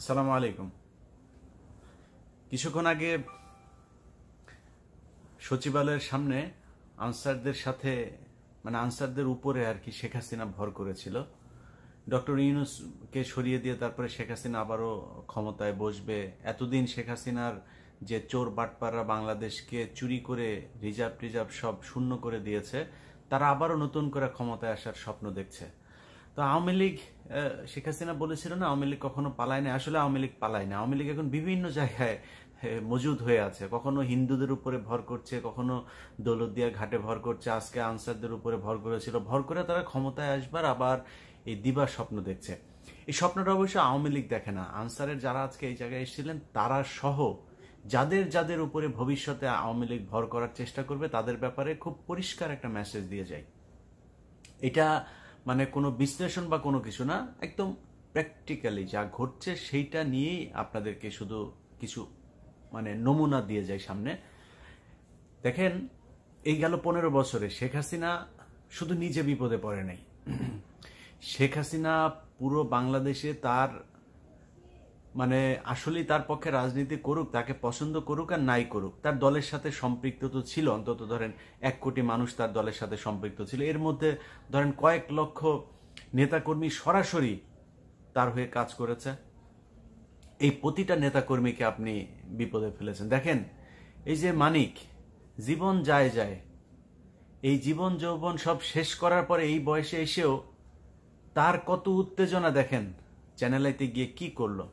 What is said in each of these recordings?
আসসালামু আলাইকুম কিছুক্ষণ আগে সচিবালয়ের সামনে আনসারদের সাথে মানে আনসারদের উপরে আর কি শেখ হাসিনা ভর করেছিল ডক্টর ইউনুসকে সরিয়ে দিয়ে তারপরে শেখ হাসিনা আবারও ক্ষমতায় বসবে এতদিন শেখ হাসিনার যে চোর বাটপাররা বাংলাদেশকে চুরি করে রিজার্ভ টিজার্ভ সব শূন্য করে দিয়েছে তারা আবারও নতুন করে ক্ষমতায় আসার স্বপ্ন দেখছে তো আওয়ামী লীগ শেখ হাসিনা বলেছিল না আওয়ামী লীগ কখনো পালায় না আসলে আওয়ামী লীগ পালায় না আওয়ামী লীগ এখন বিভিন্ন জায়গায় মজুদ হয়ে আছে কখনো হিন্দুদের উপরে ভর করছে কখনো দৌলতদিয়া ঘাটে ভর করছে আজকে আনসারদের উপরে ভর করেছিল ভর করে তারা ক্ষমতায় আসবার আবার এই দিবার স্বপ্ন দেখছে এই স্বপ্নটা অবশ্য আওয়ামী লীগ দেখে না আনসারের যারা আজকে এই জায়গায় এসেছিলেন তারা সহ যাদের যাদের উপরে ভবিষ্যতে আওয়ামী লীগ ভর করার চেষ্টা করবে তাদের ব্যাপারে খুব পরিষ্কার একটা মেসেজ দিয়ে যায় এটা মানে কোনো বিশ্লেষণ বা কোনো কিছু না একদম প্র্যাকটিক্যালি যা ঘটছে সেইটা নিয়েই আপনাদেরকে শুধু কিছু মানে নমুনা দিয়ে যায় সামনে দেখেন এই গেল পনেরো বছরে শেখ হাসিনা শুধু নিজে বিপদে পড়ে নাই শেখ হাসিনা পুরো বাংলাদেশে তার মানে আসলেই তার পক্ষে রাজনীতি করুক তাকে পছন্দ করুক আর নাই করুক তার দলের সাথে সম্পৃক্ত তো ছিল অন্তত ধরেন এক কোটি মানুষ তার দলের সাথে সম্পৃক্ত ছিল এর মধ্যে ধরেন কয়েক লক্ষ নেতাকর্মী সরাসরি তার হয়ে কাজ করেছে এই প্রতিটা নেতাকর্মীকে আপনি বিপদে ফেলেছেন দেখেন এই যে মানিক জীবন যায় যায় এই জীবন যৌবন সব শেষ করার পরে এই বয়সে এসেও তার কত উত্তেজনা দেখেন চ্যানেলাইতে গিয়ে কি করলো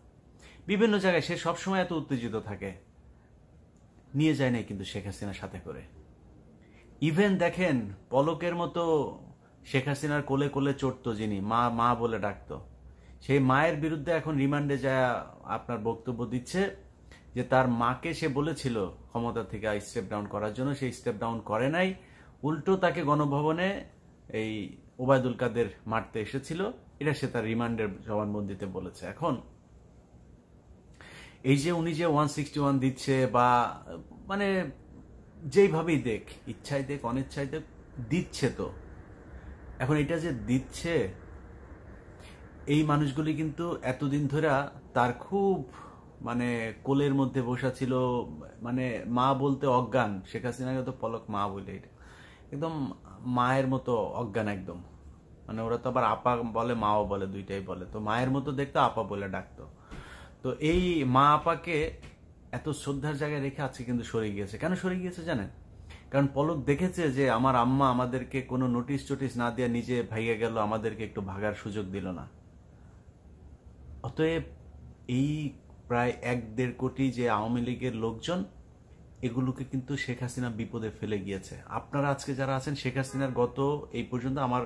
বিভিন্ন জায়গায় সে সবসময় এত উত্তেজিত থাকে নিয়ে যায় নাই কিন্তু শেখ হাসিনার সাথে করে ইভেন দেখেন পলকের মতো শেখ হাসিনার কোলে কোলে চড়তো যিনি মা মা বলে ডাকত সেই মায়ের বিরুদ্ধে এখন রিমান্ডে যা আপনার বক্তব্য দিচ্ছে যে তার মাকে সে বলেছিল ক্ষমতা থেকে স্টেপ ডাউন করার জন্য সেই স্টেপ ডাউন করে নাই উল্টো তাকে গণভবনে এই ওবায়দুল কাদের মারতে এসেছিল এটা সে তার রিমান্ডের জবানবন্দিতে বলেছে এখন এই যে উনি যে ওয়ান সিক্সটি ওয়ান দিচ্ছে বা মানে যেইভাবেই দেখ ইচ্ছায় দেখ অনিচ্ছায় দেখ দিচ্ছে তো এখন এটা যে দিচ্ছে এই মানুষগুলি কিন্তু এতদিন ধরে তার খুব মানে কোলের মধ্যে বসা ছিল মানে মা বলতে অজ্ঞান শেখ হাসিনাকে তো পলক মা বলে এটা একদম মায়ের মতো অজ্ঞান একদম মানে ওরা তো আবার আপা বলে মাও বলে দুইটাই বলে তো মায়ের মতো দেখতো আপা বলে ডাকতো তো এই মা আপাকে এত শ্রদ্ধার জায়গায় রেখে আছে কিন্তু সরে গিয়েছে কেন সরে গিয়েছে জানেন কারণ পলক দেখেছে যে আমার আম্মা আমাদেরকে কোনো নোটিশ টোটিস না দিয়ে নিজে ভাইয়ে গেল আমাদেরকে একটু ভাগার সুযোগ দিল না অতএব এই প্রায় এক দেড় কোটি যে আওয়ামী লীগের লোকজন এগুলোকে কিন্তু শেখ হাসিনা বিপদে ফেলে গিয়েছে আপনারা আজকে যারা আছেন শেখ হাসিনার গত এই পর্যন্ত আমার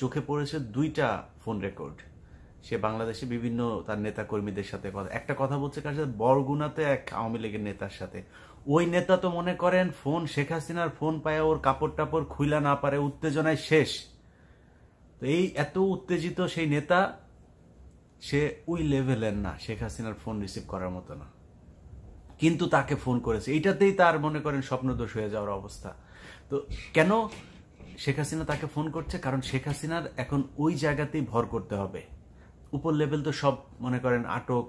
চোখে পড়েছে দুইটা ফোন রেকর্ড সে বাংলাদেশে বিভিন্ন তার নেতা কর্মীদের সাথে কথা একটা কথা বলছে কার সাথে বরগুনাতে এক আওয়ামী লীগের নেতার সাথে ওই নেতা তো মনে করেন ফোন শেখ হাসিনার ফোন পায় ওর কাপড় টাপড় খুইলা না পারে উত্তেজনায় শেষ তো এই এত উত্তেজিত সেই নেতা সে ওই লেভেলের না শেখ হাসিনার ফোন রিসিভ করার মতো না কিন্তু তাকে ফোন করেছে এইটাতেই তার মনে করেন স্বপ্নদোষ হয়ে যাওয়ার অবস্থা তো কেন শেখ হাসিনা তাকে ফোন করছে কারণ শেখ হাসিনার এখন ওই জায়গাতেই ভর করতে হবে উপর লেভেল তো সব মনে করেন আটক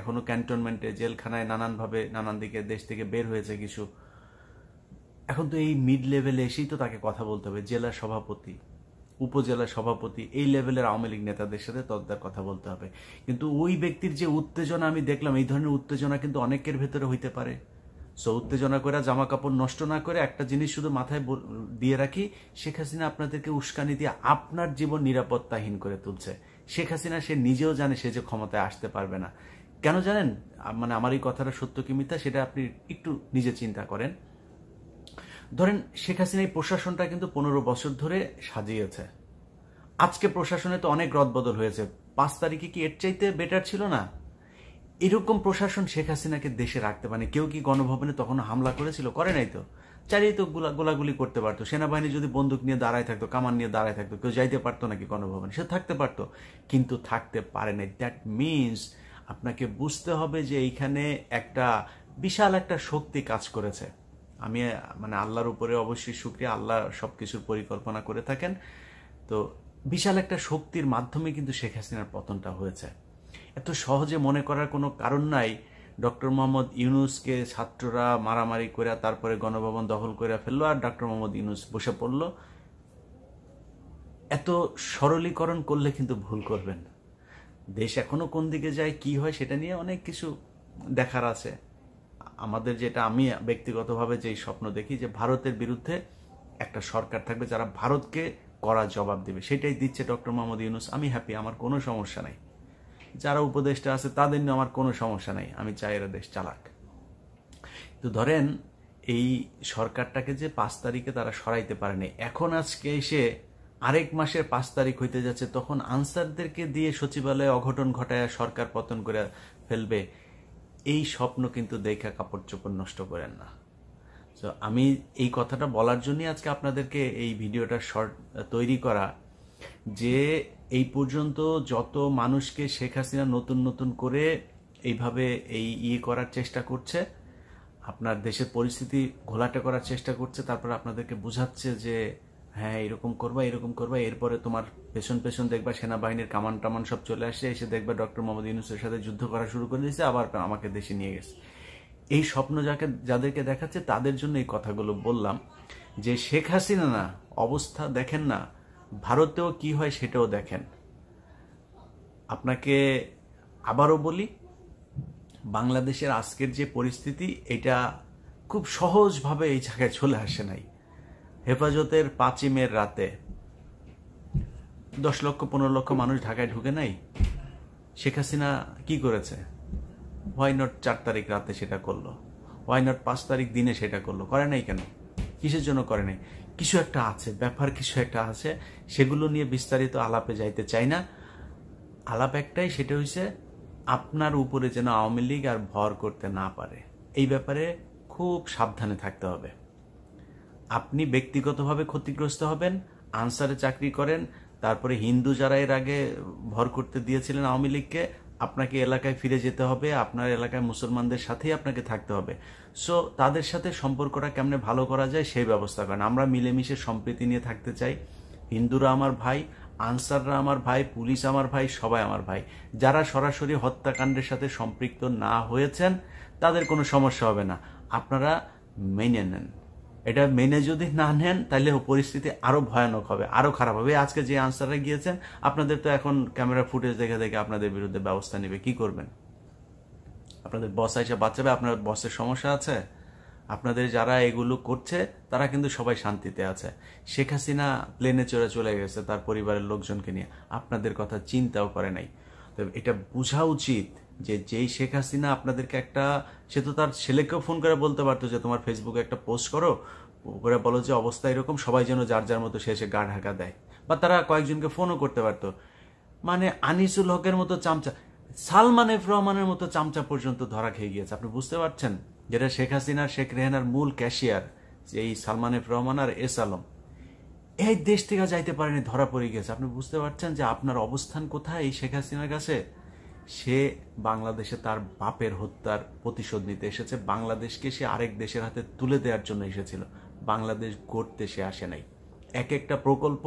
এখনও ক্যান্টনমেন্টে জেলখানায় নানানভাবে নানান দিকে দেশ থেকে বের হয়েছে কিছু এখন তো এই মিড লেভেলে এসেই তো তাকে কথা বলতে হবে জেলা সভাপতি উপজেলা সভাপতি এই লেভেলের আওয়ামী লীগ নেতাদের সাথে তদ্দার কথা বলতে হবে কিন্তু ওই ব্যক্তির যে উত্তেজনা আমি দেখলাম এই ধরনের উত্তেজনা কিন্তু অনেকের ভেতরে হইতে পারে সো উত্তেজনা করে জামা কাপড় নষ্ট না করে একটা জিনিস শুধু মাথায় দিয়ে রাখি শেখ হাসিনা আপনাদেরকে উস্কানি দিয়ে আপনার জীবন নিরাপত্তাহীন করে তুলছে শেখ হাসিনা সে নিজেও জানে সে যে ক্ষমতায় আসতে পারবে না কেন জানেন মানে আমার এই কথাটা সত্য কি মিথ্যা সেটা আপনি একটু নিজে চিন্তা করেন ধরেন শেখ হাসিনা এই প্রশাসনটা কিন্তু পনেরো বছর ধরে সাজিয়েছে আজকে প্রশাসনে তো অনেক রদবদল হয়েছে পাঁচ তারিখে কি এর চাইতে বেটার ছিল না এরকম প্রশাসন শেখ হাসিনাকে দেশে রাখতে পারে কেউ কি গণভবনে তখন হামলা করেছিল করে নাই তো চালিয়ে তো গোলা গোলাগুলি করতে পারতো সেনাবাহিনী যদি বন্দুক নিয়ে দাঁড়ায় থাকতো কামান নিয়ে দাঁড়ায় থাকতো কেউ যাইতে পারতো নাকি গণভবনে সে থাকতে পারতো কিন্তু থাকতে পারে না দ্যাট মিনস আপনাকে বুঝতে হবে যে এইখানে একটা বিশাল একটা শক্তি কাজ করেছে আমি মানে আল্লাহর উপরে অবশ্যই সুক্রিয়া আল্লাহ সব কিছুর পরিকল্পনা করে থাকেন তো বিশাল একটা শক্তির মাধ্যমে কিন্তু শেখ হাসিনার পতনটা হয়েছে এত সহজে মনে করার কোনো কারণ নাই ডক্টর মোহাম্মদ ইউনুসকে ছাত্ররা মারামারি করে তারপরে গণভবন দখল করে ফেললো আর ডক্টর মোহাম্মদ ইউনুস বসে পড়লো এত সরলীকরণ করলে কিন্তু ভুল করবেন দেশ এখনো কোন দিকে যায় কি হয় সেটা নিয়ে অনেক কিছু দেখার আছে আমাদের যেটা আমি ব্যক্তিগতভাবে যেই স্বপ্ন দেখি যে ভারতের বিরুদ্ধে একটা সরকার থাকবে যারা ভারতকে করা জবাব দেবে সেটাই দিচ্ছে ডক্টর মোহাম্মদ ইউনুস আমি হ্যাপি আমার কোনো সমস্যা নাই যারা উপদেষ্টা আছে তাদের নিয়ে আমার কোনো সমস্যা নেই আমি চাই এরা দেশ চালাক তো ধরেন এই সরকারটাকে যে পাঁচ তারিখে তারা সরাইতে পারেনি এখন আজকে এসে আরেক মাসের পাঁচ তারিখ হইতে যাচ্ছে তখন আনসারদেরকে দিয়ে সচিবালয়ে অঘটন ঘটায় সরকার পতন করে ফেলবে এই স্বপ্ন কিন্তু দেখা কাপড় চোপড় নষ্ট করেন না তো আমি এই কথাটা বলার জন্যই আজকে আপনাদেরকে এই ভিডিওটা শর্ট তৈরি করা যে এই পর্যন্ত যত মানুষকে শেখ হাসিনা নতুন নতুন করে এইভাবে এই ইয়ে করার চেষ্টা করছে আপনার দেশের পরিস্থিতি ঘোলাটে করার চেষ্টা করছে তারপর আপনাদেরকে বুঝাচ্ছে যে হ্যাঁ এরকম করবা এরকম করবা এরপরে তোমার পেছন পেছন দেখবা সেনাবাহিনীর কামান টামান সব চলে আসে এসে দেখবা ডক্টর মোহাম্মদ ইউনুসের সাথে যুদ্ধ করা শুরু করে দিয়েছে আবার আমাকে দেশে নিয়ে গেছে এই স্বপ্ন যাকে যাদেরকে দেখাচ্ছে তাদের জন্য এই কথাগুলো বললাম যে শেখ হাসিনা না অবস্থা দেখেন না ভারতেও কি হয় সেটাও দেখেন আপনাকে আবারও বলি বাংলাদেশের আজকের যে পরিস্থিতি এটা খুব সহজভাবে এই জায়গায় চলে আসে নাই হেফাজতের পাঁচিমের রাতে দশ লক্ষ পনেরো লক্ষ মানুষ ঢাকায় ঢুকে নাই শেখ হাসিনা কি করেছে হোয়াই নট চার তারিখ রাতে সেটা করলো হোয়াই নট পাঁচ তারিখ দিনে সেটা করলো করে নাই কেন কিসের জন্য করে নাই কিছু একটা আছে ব্যাপার কিছু একটা আছে সেগুলো নিয়ে বিস্তারিত আলাপে যাইতে চাই না আলাপ একটাই সেটা হচ্ছে আপনার উপরে যেন আওয়ামী লীগ আর ভর করতে না পারে এই ব্যাপারে খুব সাবধানে থাকতে হবে আপনি ব্যক্তিগতভাবে ক্ষতিগ্রস্ত হবেন আনসারে চাকরি করেন তারপরে হিন্দু যারা এর আগে ভর করতে দিয়েছিলেন আওয়ামী লীগকে আপনাকে এলাকায় ফিরে যেতে হবে আপনার এলাকায় মুসলমানদের সাথেই আপনাকে থাকতে হবে সো তাদের সাথে সম্পর্কটা কেমনে ভালো করা যায় সেই ব্যবস্থা করেন আমরা মিলেমিশে সম্প্রীতি নিয়ে থাকতে চাই হিন্দুরা আমার ভাই আনসাররা আমার ভাই পুলিশ আমার ভাই সবাই আমার ভাই যারা সরাসরি হত্যাকাণ্ডের সাথে সম্পৃক্ত না হয়েছেন তাদের কোনো সমস্যা হবে না আপনারা মেনে নেন এটা মেনে যদি না নেন তাহলে পরিস্থিতি আরো ভয়ানক হবে আরও খারাপ হবে আজকে যে আনসাররা গিয়েছেন আপনাদের তো এখন ক্যামেরা ফুটেজ দেখে দেখে আপনাদের বিরুদ্ধে ব্যবস্থা নেবে কি করবেন আপনাদের বস আইসা বাচ্চাবে আপনার বসের সমস্যা আছে আপনাদের যারা এগুলো করছে তারা কিন্তু সবাই শান্তিতে আছে শেখ হাসিনা প্লেনে চড়ে চলে গেছে তার পরিবারের লোকজনকে নিয়ে আপনাদের কথা চিন্তাও করে নাই তো এটা বোঝা উচিত যে যেই শেখ হাসিনা আপনাদেরকে একটা সে তো তার ছেলেকেও ফোন করে বলতে পারতো যে তোমার ফেসবুকে একটা পোস্ট করো করে বলো যে অবস্থা এরকম সবাই যেন যার যার মতো শেষে গা ঢাকা দেয় বা তারা কয়েকজনকে ফোনও করতে পারতো মানে আনিসুল হকের মতো চামচা সালমান এফ রহমানের মতো চামচা পর্যন্ত ধরা খেয়ে গিয়েছে আপনি বুঝতে পারছেন যেটা শেখ হাসিনার শেখ রেহেনার মূল ক্যাশিয়ার এই সালমান এফ রহমান আর এস আলম এই দেশ থেকে যাইতে পারেনি ধরা পড়ে গেছে আপনি বুঝতে পারছেন যে আপনার অবস্থান কোথায় এই শেখ হাসিনার কাছে সে বাংলাদেশে তার বাপের হত্যার প্রতিশোধ নিতে এসেছে বাংলাদেশকে সে আরেক দেশের হাতে তুলে দেওয়ার জন্য এসেছিল বাংলাদেশ গড়তে সে আসে নাই এক একটা প্রকল্প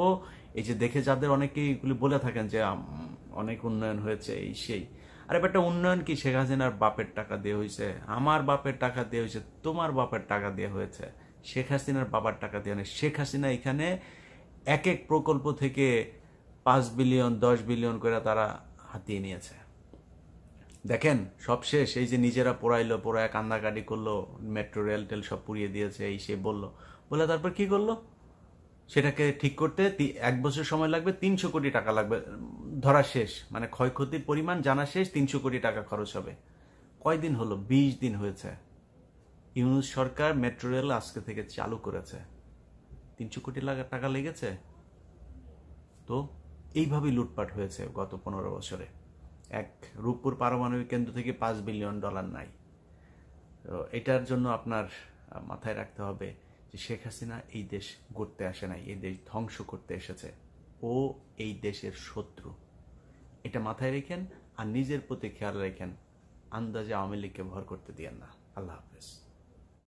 এই যে দেখে যাদের অনেকেই এগুলি বলে থাকেন যে অনেক উন্নয়ন হয়েছে এই সেই আরে একটা উন্নয়ন কি শেখ হাসিনার বাপের টাকা দিয়ে হয়েছে আমার বাপের টাকা দিয়ে হয়েছে তোমার বাপের টাকা দিয়ে হয়েছে শেখ হাসিনার বাবার টাকা দিয়ে নেই শেখ হাসিনা এখানে এক এক প্রকল্প থেকে পাঁচ বিলিয়ন দশ বিলিয়ন করে তারা হাতিয়ে নিয়েছে দেখেন সব শেষ এই যে নিজেরা পড়াইলো পড়ায় কান্দাকাটি করলো মেট্রো রেল টেল সব পুড়িয়ে দিয়েছে এই সে বললো বলে তারপর কি করলো সেটাকে ঠিক করতে এক বছর সময় লাগবে তিনশো কোটি টাকা লাগবে ধরা শেষ মানে ক্ষয়ক্ষতির পরিমাণ জানা শেষ তিনশো কোটি টাকা খরচ হবে কয়দিন হলো বিশ দিন হয়েছে ইউনুস সরকার মেট্রো রেল আজকে থেকে চালু করেছে তিনশো কোটি টাকা লেগেছে তো এইভাবেই লুটপাট হয়েছে গত পনেরো বছরে এক রূপপুর পারমাণবিক কেন্দ্র থেকে পাঁচ বিলিয়ন ডলার নাই তো এটার জন্য আপনার মাথায় রাখতে হবে যে শেখ হাসিনা এই দেশ গড়তে আসে নাই এই দেশ ধ্বংস করতে এসেছে ও এই দেশের শত্রু এটা মাথায় রেখেন আর নিজের প্রতি খেয়াল রেখেন আন্দাজে আওয়ামী লীগকে ভর করতে দিয়েন না আল্লাহ হাফেজ